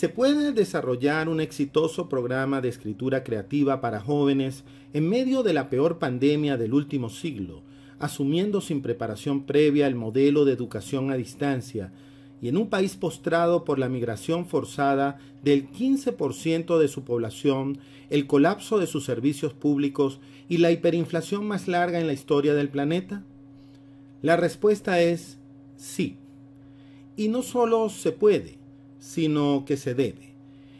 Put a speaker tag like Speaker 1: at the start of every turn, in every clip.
Speaker 1: Se puede desarrollar un exitoso programa de escritura creativa para jóvenes en medio de la peor pandemia del último siglo, asumiendo sin preparación previa el modelo de educación a distancia, y en un país postrado por la migración forzada del 15% de su población, el colapso de sus servicios públicos y la hiperinflación más larga en la historia del planeta? La respuesta es sí. Y no solo se puede, sino que se debe.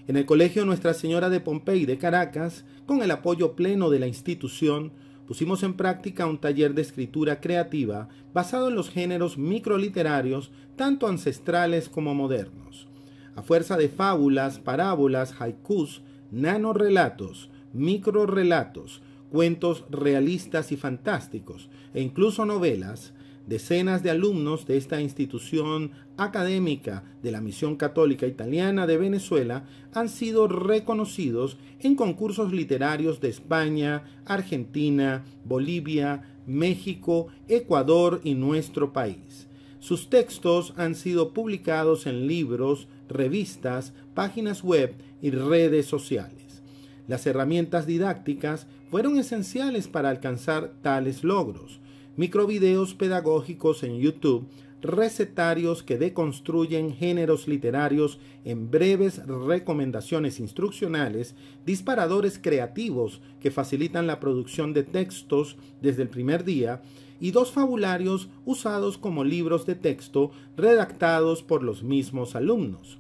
Speaker 1: En el Colegio Nuestra Señora de Pompey de Caracas, con el apoyo pleno de la institución, pusimos en práctica un taller de escritura creativa basado en los géneros microliterarios, tanto ancestrales como modernos. A fuerza de fábulas, parábolas, haikus, nanorrelatos, microrrelatos, cuentos realistas y fantásticos, e incluso novelas, Decenas de alumnos de esta institución académica de la Misión Católica Italiana de Venezuela han sido reconocidos en concursos literarios de España, Argentina, Bolivia, México, Ecuador y nuestro país. Sus textos han sido publicados en libros, revistas, páginas web y redes sociales. Las herramientas didácticas fueron esenciales para alcanzar tales logros microvideos pedagógicos en YouTube, recetarios que deconstruyen géneros literarios en breves recomendaciones instruccionales, disparadores creativos que facilitan la producción de textos desde el primer día, y dos fabularios usados como libros de texto redactados por los mismos alumnos.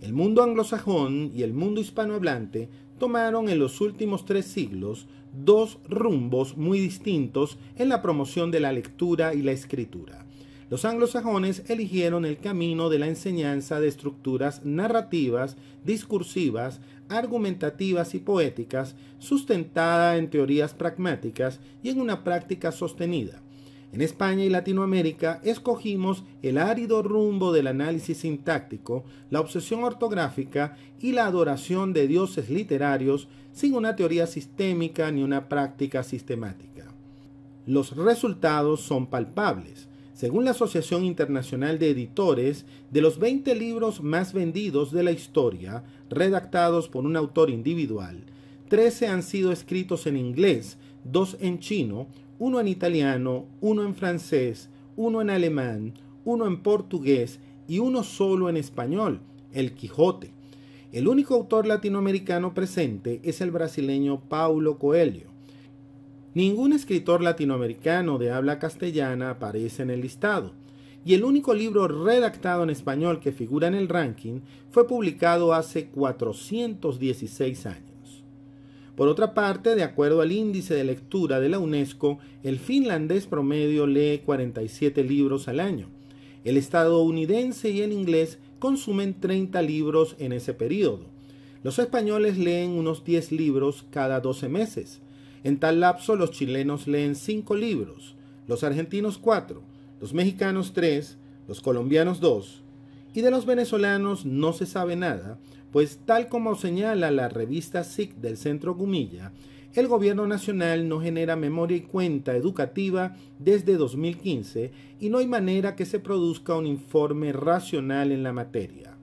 Speaker 1: El mundo anglosajón y el mundo hispanohablante tomaron en los últimos tres siglos dos rumbos muy distintos en la promoción de la lectura y la escritura. Los anglosajones eligieron el camino de la enseñanza de estructuras narrativas, discursivas, argumentativas y poéticas, sustentada en teorías pragmáticas y en una práctica sostenida en España y Latinoamérica escogimos el árido rumbo del análisis sintáctico, la obsesión ortográfica y la adoración de dioses literarios sin una teoría sistémica ni una práctica sistemática. Los resultados son palpables. Según la Asociación Internacional de Editores, de los 20 libros más vendidos de la historia, redactados por un autor individual, 13 han sido escritos en inglés, 2 en chino, uno en italiano, uno en francés, uno en alemán, uno en portugués y uno solo en español, El Quijote. El único autor latinoamericano presente es el brasileño Paulo Coelho. Ningún escritor latinoamericano de habla castellana aparece en el listado, y el único libro redactado en español que figura en el ranking fue publicado hace 416 años. Por otra parte, de acuerdo al índice de lectura de la UNESCO, el finlandés promedio lee 47 libros al año. El estadounidense y el inglés consumen 30 libros en ese periodo. Los españoles leen unos 10 libros cada 12 meses. En tal lapso los chilenos leen 5 libros, los argentinos 4, los mexicanos 3, los colombianos 2, y de los venezolanos no se sabe nada, pues tal como señala la revista SIC del Centro Gumilla, el Gobierno Nacional no genera memoria y cuenta educativa desde 2015 y no hay manera que se produzca un informe racional en la materia.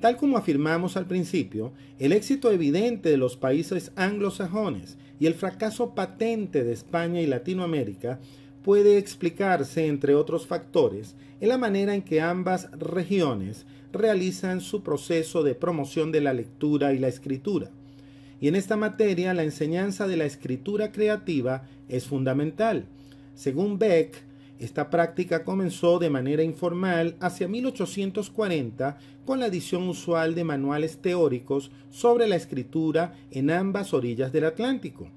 Speaker 1: Tal como afirmamos al principio, el éxito evidente de los países anglosajones y el fracaso patente de España y Latinoamérica puede explicarse, entre otros factores, en la manera en que ambas regiones realizan su proceso de promoción de la lectura y la escritura. Y en esta materia la enseñanza de la escritura creativa es fundamental. Según Beck, esta práctica comenzó de manera informal hacia 1840 con la edición usual de manuales teóricos sobre la escritura en ambas orillas del Atlántico.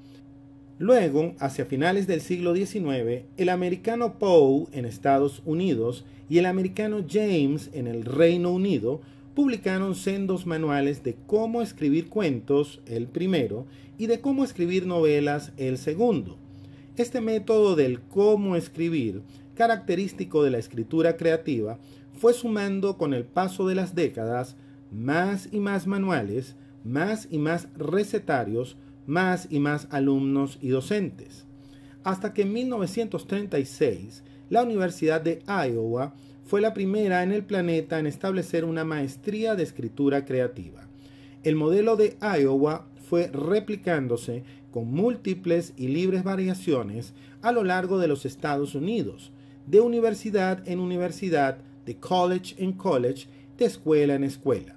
Speaker 1: Luego, hacia finales del siglo XIX, el americano Poe en Estados Unidos y el americano James en el Reino Unido publicaron sendos manuales de cómo escribir cuentos, el primero, y de cómo escribir novelas, el segundo. Este método del cómo escribir, característico de la escritura creativa, fue sumando con el paso de las décadas más y más manuales, más y más recetarios, más y más alumnos y docentes, hasta que en 1936 la Universidad de Iowa fue la primera en el planeta en establecer una maestría de escritura creativa. El modelo de Iowa fue replicándose con múltiples y libres variaciones a lo largo de los Estados Unidos, de universidad en universidad, de college en college, de escuela en escuela.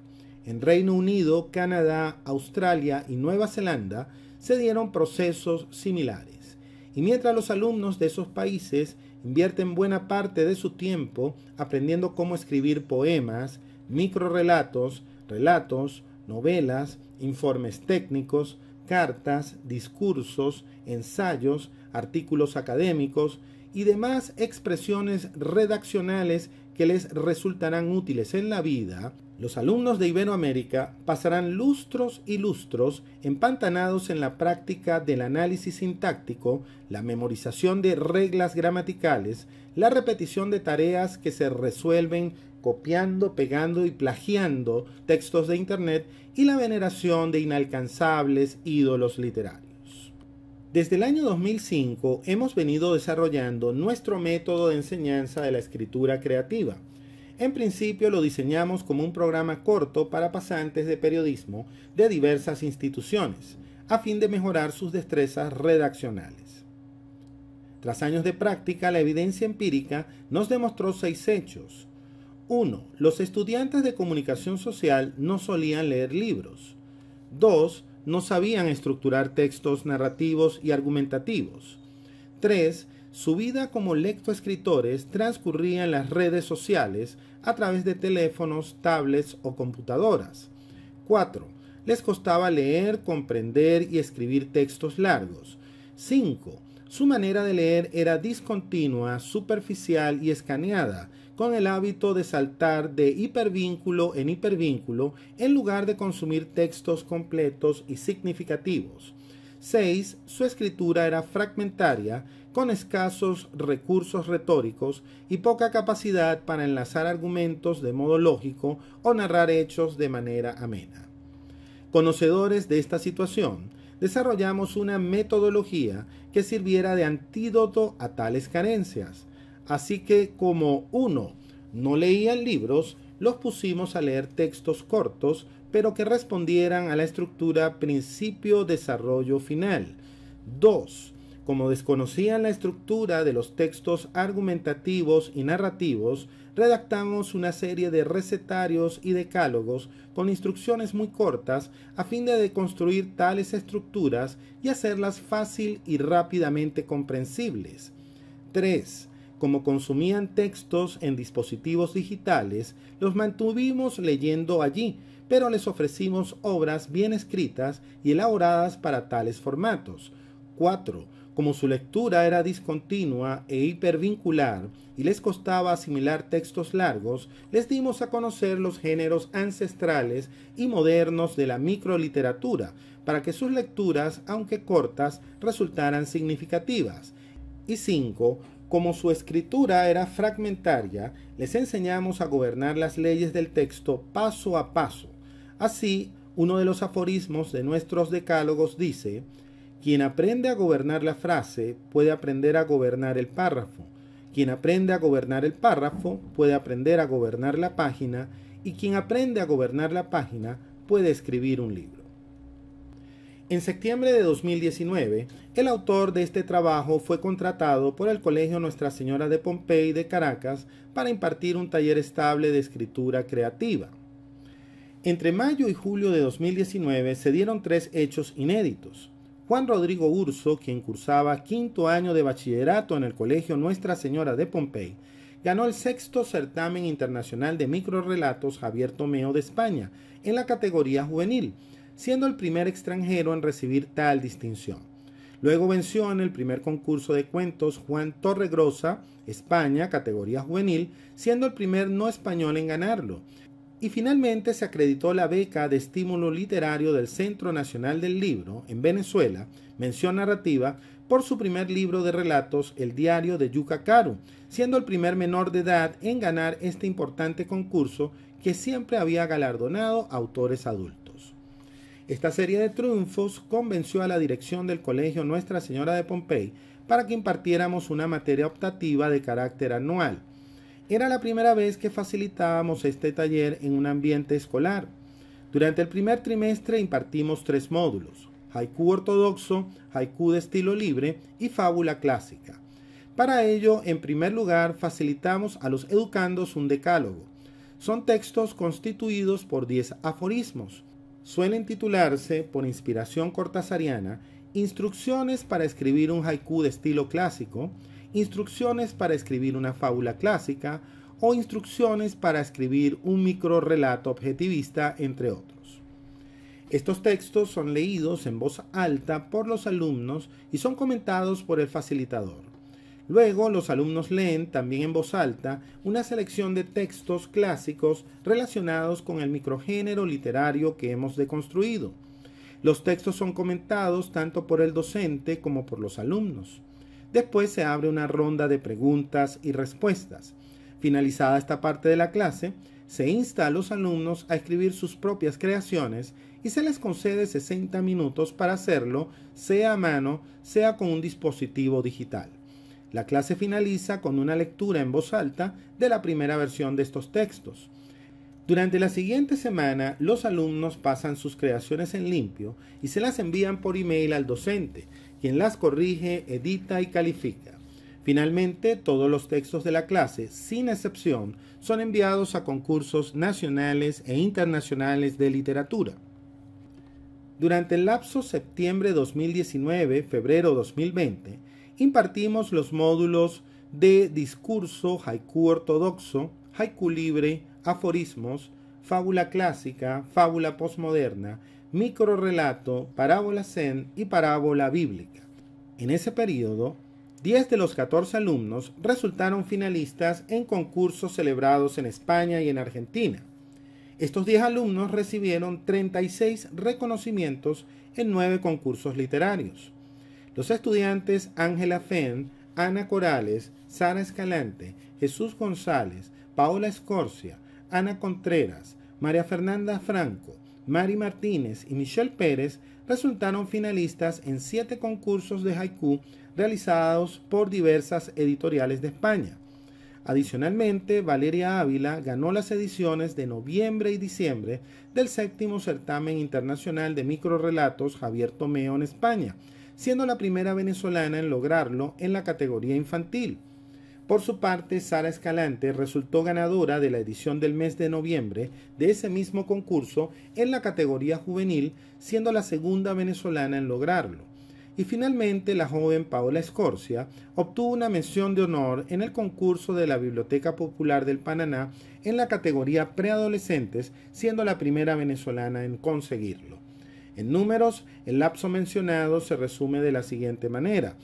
Speaker 1: En Reino Unido, Canadá, Australia y Nueva Zelanda se dieron procesos similares. Y mientras los alumnos de esos países invierten buena parte de su tiempo aprendiendo cómo escribir poemas, microrelatos, relatos, novelas, informes técnicos, cartas, discursos, ensayos, artículos académicos y demás expresiones redaccionales que les resultarán útiles en la vida, los alumnos de Iberoamérica pasarán lustros y lustros empantanados en la práctica del análisis sintáctico, la memorización de reglas gramaticales, la repetición de tareas que se resuelven copiando, pegando y plagiando textos de Internet y la veneración de inalcanzables ídolos literarios. Desde el año 2005 hemos venido desarrollando nuestro método de enseñanza de la escritura creativa. En principio lo diseñamos como un programa corto para pasantes de periodismo de diversas instituciones, a fin de mejorar sus destrezas redaccionales. Tras años de práctica, la evidencia empírica nos demostró seis hechos. 1. Los estudiantes de comunicación social no solían leer libros. 2 no sabían estructurar textos narrativos y argumentativos. 3. Su vida como lectoescritores transcurría en las redes sociales a través de teléfonos, tablets o computadoras. 4. Les costaba leer, comprender y escribir textos largos. 5. Su manera de leer era discontinua, superficial y escaneada, con el hábito de saltar de hipervínculo en hipervínculo en lugar de consumir textos completos y significativos. 6. Su escritura era fragmentaria, con escasos recursos retóricos y poca capacidad para enlazar argumentos de modo lógico o narrar hechos de manera amena. Conocedores de esta situación, desarrollamos una metodología que sirviera de antídoto a tales carencias Así que como uno no leían libros, los pusimos a leer textos cortos, pero que respondieran a la estructura principio, desarrollo, final. 2. Como desconocían la estructura de los textos argumentativos y narrativos, redactamos una serie de recetarios y decálogos con instrucciones muy cortas a fin de deconstruir tales estructuras y hacerlas fácil y rápidamente comprensibles. 3 como consumían textos en dispositivos digitales, los mantuvimos leyendo allí, pero les ofrecimos obras bien escritas y elaboradas para tales formatos. 4. Como su lectura era discontinua e hipervincular y les costaba asimilar textos largos, les dimos a conocer los géneros ancestrales y modernos de la microliteratura, para que sus lecturas, aunque cortas, resultaran significativas. Y 5 como su escritura era fragmentaria, les enseñamos a gobernar las leyes del texto paso a paso. Así, uno de los aforismos de nuestros decálogos dice, quien aprende a gobernar la frase puede aprender a gobernar el párrafo. Quien aprende a gobernar el párrafo puede aprender a gobernar la página y quien aprende a gobernar la página puede escribir un libro. En septiembre de 2019, el autor de este trabajo fue contratado por el Colegio Nuestra Señora de Pompey de Caracas para impartir un taller estable de escritura creativa. Entre mayo y julio de 2019 se dieron tres hechos inéditos. Juan Rodrigo Urso, quien cursaba quinto año de bachillerato en el Colegio Nuestra Señora de Pompey, ganó el sexto certamen internacional de microrelatos Javier Tomeo de España en la categoría juvenil siendo el primer extranjero en recibir tal distinción. Luego venció en el primer concurso de cuentos Juan Torregrosa, España, categoría juvenil, siendo el primer no español en ganarlo. Y finalmente se acreditó la beca de estímulo literario del Centro Nacional del Libro, en Venezuela, mención narrativa, por su primer libro de relatos, El Diario de Yuka Karu, siendo el primer menor de edad en ganar este importante concurso que siempre había galardonado autores adultos. Esta serie de triunfos convenció a la dirección del colegio Nuestra Señora de Pompey para que impartiéramos una materia optativa de carácter anual. Era la primera vez que facilitábamos este taller en un ambiente escolar. Durante el primer trimestre impartimos tres módulos, haiku ortodoxo, haiku de estilo libre y fábula clásica. Para ello, en primer lugar, facilitamos a los educandos un decálogo. Son textos constituidos por 10 aforismos suelen titularse, por inspiración cortasariana, Instrucciones para escribir un haiku de estilo clásico, Instrucciones para escribir una fábula clásica o Instrucciones para escribir un micro relato objetivista, entre otros. Estos textos son leídos en voz alta por los alumnos y son comentados por el facilitador. Luego los alumnos leen, también en voz alta, una selección de textos clásicos relacionados con el microgénero literario que hemos deconstruido. Los textos son comentados tanto por el docente como por los alumnos. Después se abre una ronda de preguntas y respuestas. Finalizada esta parte de la clase, se insta a los alumnos a escribir sus propias creaciones y se les concede 60 minutos para hacerlo, sea a mano, sea con un dispositivo digital. La clase finaliza con una lectura en voz alta de la primera versión de estos textos. Durante la siguiente semana, los alumnos pasan sus creaciones en limpio y se las envían por email al docente, quien las corrige, edita y califica. Finalmente, todos los textos de la clase, sin excepción, son enviados a concursos nacionales e internacionales de literatura. Durante el lapso septiembre 2019-febrero 2020, impartimos los módulos de discurso, haiku ortodoxo, haiku libre, aforismos, fábula clásica, fábula postmoderna, microrelato, parábola zen y parábola bíblica. En ese periodo, 10 de los 14 alumnos resultaron finalistas en concursos celebrados en España y en Argentina. Estos 10 alumnos recibieron 36 reconocimientos en 9 concursos literarios. Los estudiantes Ángela Fenn, Ana Corales, Sara Escalante, Jesús González, Paola Escorcia, Ana Contreras, María Fernanda Franco, Mari Martínez y Michelle Pérez resultaron finalistas en siete concursos de haiku realizados por diversas editoriales de España. Adicionalmente, Valeria Ávila ganó las ediciones de noviembre y diciembre del séptimo certamen internacional de microrelatos Javier Tomeo en España, siendo la primera venezolana en lograrlo en la categoría infantil. Por su parte, Sara Escalante resultó ganadora de la edición del mes de noviembre de ese mismo concurso en la categoría juvenil, siendo la segunda venezolana en lograrlo. Y finalmente, la joven Paola Escorcia obtuvo una mención de honor en el concurso de la Biblioteca Popular del Panamá en la categoría preadolescentes, siendo la primera venezolana en conseguirlo. En números, el lapso mencionado se resume de la siguiente manera.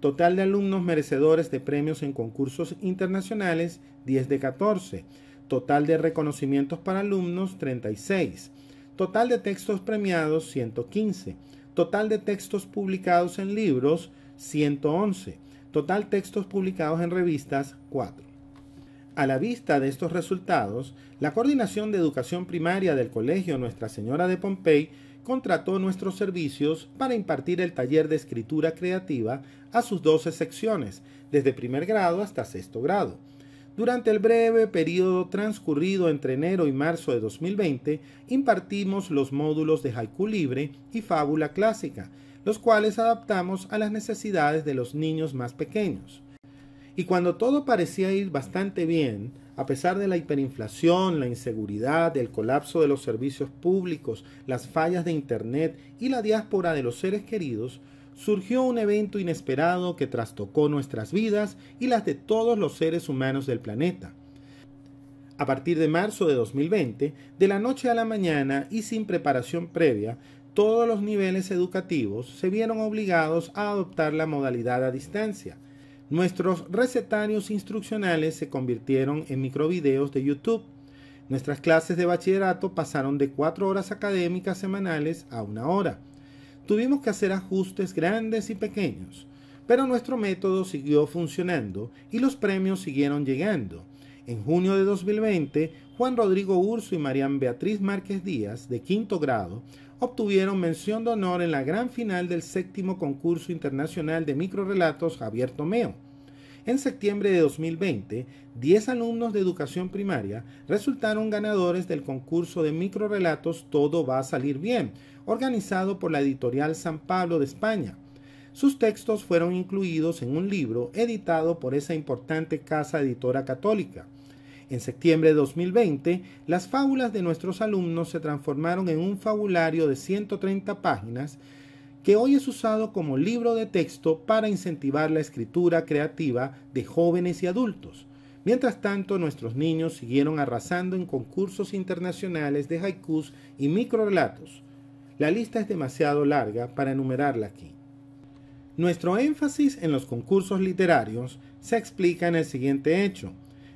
Speaker 1: Total de alumnos merecedores de premios en concursos internacionales, 10 de 14. Total de reconocimientos para alumnos, 36. Total de textos premiados, 115. Total de textos publicados en libros, 111. Total textos publicados en revistas, 4. A la vista de estos resultados, la Coordinación de Educación Primaria del Colegio Nuestra Señora de Pompey contrató nuestros servicios para impartir el taller de escritura creativa a sus 12 secciones, desde primer grado hasta sexto grado. Durante el breve periodo transcurrido entre enero y marzo de 2020, impartimos los módulos de haiku libre y fábula clásica, los cuales adaptamos a las necesidades de los niños más pequeños. Y cuando todo parecía ir bastante bien, a pesar de la hiperinflación, la inseguridad, el colapso de los servicios públicos, las fallas de Internet y la diáspora de los seres queridos, surgió un evento inesperado que trastocó nuestras vidas y las de todos los seres humanos del planeta. A partir de marzo de 2020, de la noche a la mañana y sin preparación previa, todos los niveles educativos se vieron obligados a adoptar la modalidad a distancia, Nuestros recetarios instruccionales se convirtieron en microvideos de YouTube. Nuestras clases de bachillerato pasaron de cuatro horas académicas semanales a una hora. Tuvimos que hacer ajustes grandes y pequeños, pero nuestro método siguió funcionando y los premios siguieron llegando. En junio de 2020, Juan Rodrigo Urso y Marian Beatriz Márquez Díaz, de quinto grado, obtuvieron mención de honor en la gran final del séptimo concurso internacional de microrelatos Javier Tomeo. En septiembre de 2020, 10 alumnos de educación primaria resultaron ganadores del concurso de microrelatos Todo va a salir bien, organizado por la editorial San Pablo de España. Sus textos fueron incluidos en un libro editado por esa importante casa editora católica. En septiembre de 2020, las fábulas de nuestros alumnos se transformaron en un fabulario de 130 páginas que hoy es usado como libro de texto para incentivar la escritura creativa de jóvenes y adultos. Mientras tanto, nuestros niños siguieron arrasando en concursos internacionales de haikus y microrelatos. La lista es demasiado larga para enumerarla aquí. Nuestro énfasis en los concursos literarios se explica en el siguiente hecho.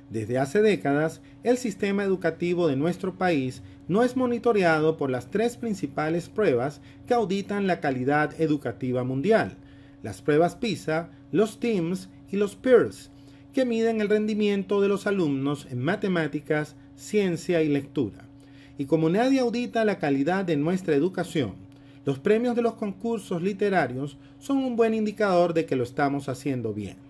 Speaker 1: Desde hace décadas, el sistema educativo de nuestro país no es monitoreado por las tres principales pruebas que auditan la calidad educativa mundial, las pruebas PISA, los TIMS y los PIRLS, que miden el rendimiento de los alumnos en matemáticas, ciencia y lectura. Y como nadie audita la calidad de nuestra educación, los premios de los concursos literarios son un buen indicador de que lo estamos haciendo bien.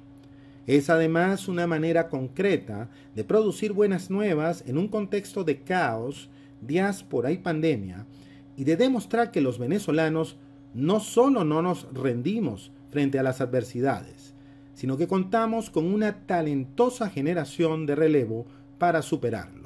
Speaker 1: Es además una manera concreta de producir buenas nuevas en un contexto de caos, diáspora y pandemia, y de demostrar que los venezolanos no solo no nos rendimos frente a las adversidades, sino que contamos con una talentosa generación de relevo para superar.